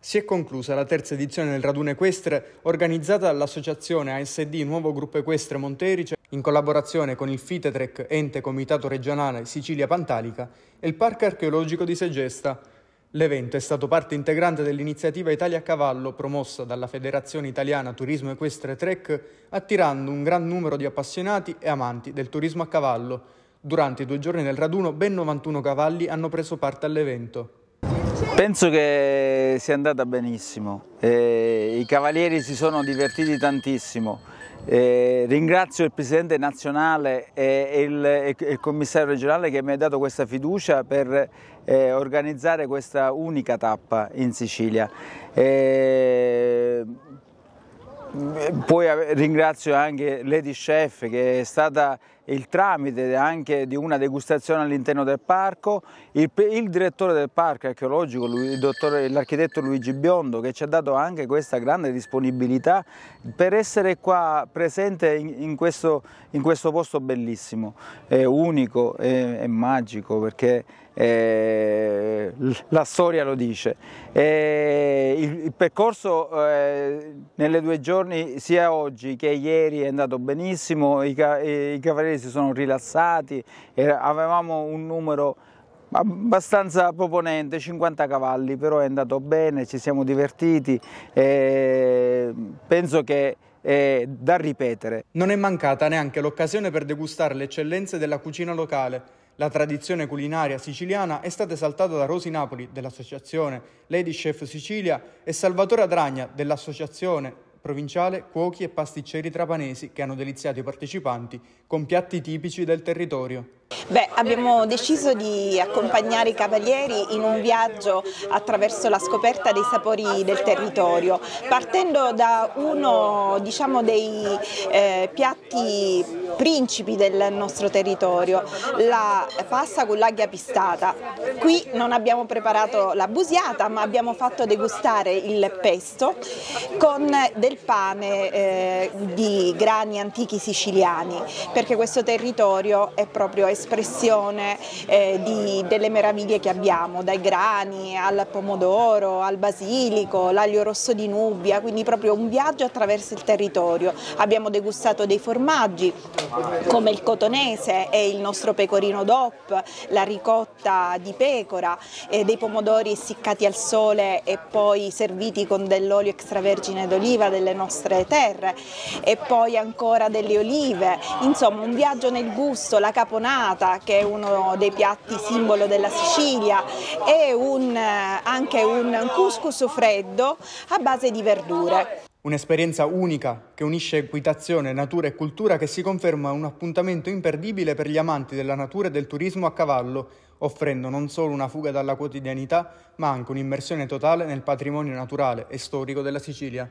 Si è conclusa la terza edizione del raduno equestre organizzata dall'associazione ASD Nuovo Gruppo Equestre Monterice in collaborazione con il FITETREC Ente Comitato Regionale Sicilia Pantalica e il Parco Archeologico di Segesta. L'evento è stato parte integrante dell'iniziativa Italia a Cavallo promossa dalla Federazione Italiana Turismo Equestre Trek attirando un gran numero di appassionati e amanti del turismo a cavallo. Durante i due giorni del raduno ben 91 cavalli hanno preso parte all'evento. Penso che sia andata benissimo, eh, i cavalieri si sono divertiti tantissimo. Eh, ringrazio il Presidente nazionale e il, il, Commissario regionale che mi ha dato questa fiducia per eh, organizzare questa unica tappa in Sicilia. Poi ringrazio anche Lady Chef che è stata il tramite anche di una degustazione all'interno del parco, il, il, direttore del parco archeologico, l'architetto Luigi Biondo, che ci ha dato anche questa grande disponibilità per essere qua presente in, in, questo, in questo, posto bellissimo, è unico e magico perché è, eh, la storia lo dice. È, eh, il, il, percorso è, eh, nelle due giorni giorni, sia oggi che ieri è andato benissimo, i, ca eh, i cavalieri si sono rilassati, avevamo un numero abbastanza proponente, 50 cavalli, però è andato bene, ci siamo divertiti, E eh, penso che è da ripetere. Non è mancata neanche l'occasione per degustare le eccellenze della cucina locale. La tradizione culinaria siciliana è stata esaltata da Rosi Napoli dell'associazione Lady Chef Sicilia e Salvatore Adragna dell'associazione provinciale, cuochi e pasticceri trapanesi che hanno deliziato i partecipanti con piatti tipici del territorio. Beh, abbiamo deciso di accompagnare i cavalieri in un viaggio attraverso la scoperta dei sapori del territorio, partendo da uno diciamo, dei eh, piatti principi del nostro territorio, la pasta con l'aghia pistata. Qui non abbiamo preparato la busiata, ma abbiamo fatto degustare il pesto con del pane eh, di grani antichi siciliani, perché questo territorio è proprio espressione eh, di, delle meraviglie che abbiamo, dai grani al pomodoro, al basilico, l'aglio rosso di Nubia, quindi proprio un viaggio attraverso il territorio. Abbiamo degustato dei formaggi come il cotonese e il nostro pecorino DOP, la ricotta di pecora, eh, dei pomodori essiccati al sole e poi serviti con dell'olio extravergine d'oliva delle nostre terre e poi ancora delle olive, insomma un viaggio nel gusto, la caponata marinata che è uno dei piatti simbolo della Sicilia e un, eh, anche un couscous freddo a base di verdure. Un'esperienza unica che unisce equitazione, natura e cultura che si conferma un appuntamento imperdibile per gli amanti della natura e del turismo a cavallo, offrendo non solo una fuga dalla quotidianità, ma anche un'immersione totale nel patrimonio naturale e storico della Sicilia.